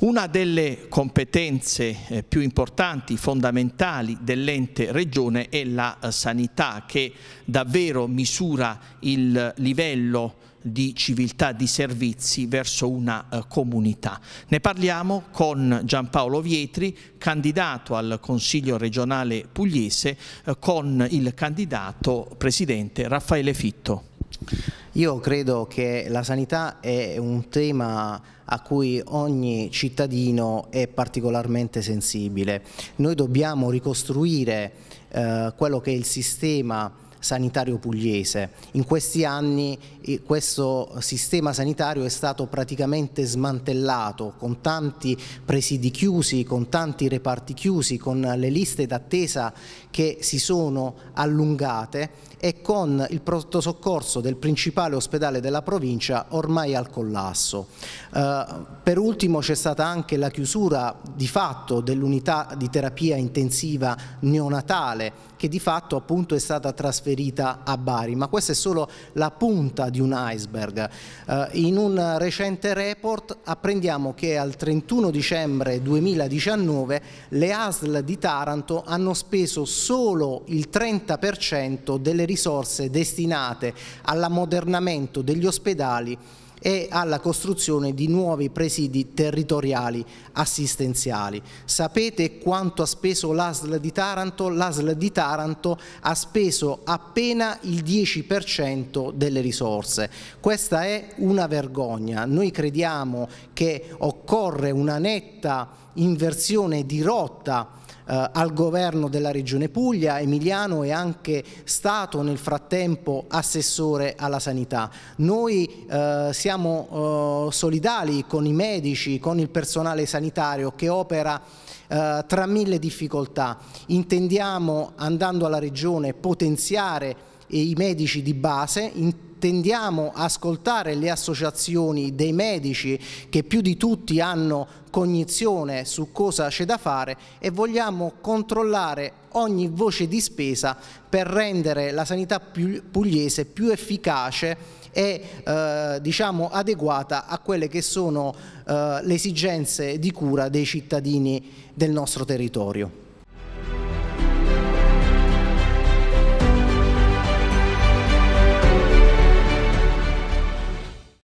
Una delle competenze eh, più importanti, fondamentali dell'ente regione è la eh, sanità che davvero misura il livello di civiltà di servizi verso una eh, comunità. Ne parliamo con Giampaolo Vietri, candidato al Consiglio regionale pugliese, con il candidato presidente Raffaele Fitto. Io credo che la sanità è un tema a cui ogni cittadino è particolarmente sensibile. Noi dobbiamo ricostruire eh, quello che è il sistema sanitario pugliese. In questi anni eh, questo sistema sanitario è stato praticamente smantellato con tanti presidi chiusi, con tanti reparti chiusi, con le liste d'attesa che si sono allungate e con il pronto soccorso del principale ospedale della provincia ormai al collasso. Eh, per ultimo c'è stata anche la chiusura di fatto dell'unità di terapia intensiva neonatale che di fatto appunto è stata trasferita trasferita a Bari, ma questa è solo la punta di un iceberg. Eh, in un recente report apprendiamo che al 31 dicembre 2019 le ASL di Taranto hanno speso solo il 30% delle risorse destinate all'ammodernamento degli ospedali e alla costruzione di nuovi presidi territoriali assistenziali. Sapete quanto ha speso l'ASL di Taranto? L'ASL di Taranto ha speso appena il 10% delle risorse. Questa è una vergogna. Noi crediamo che occorre una netta inversione di rotta eh, al governo della Regione Puglia, Emiliano è anche stato nel frattempo assessore alla sanità. Noi eh, siamo siamo eh, solidali con i medici, con il personale sanitario che opera eh, tra mille difficoltà. Intendiamo, andando alla Regione, potenziare eh, i medici di base, intendiamo ascoltare le associazioni dei medici che più di tutti hanno cognizione su cosa c'è da fare e vogliamo controllare ogni voce di spesa per rendere la sanità pugliese più efficace è eh, diciamo adeguata a quelle che sono eh, le esigenze di cura dei cittadini del nostro territorio.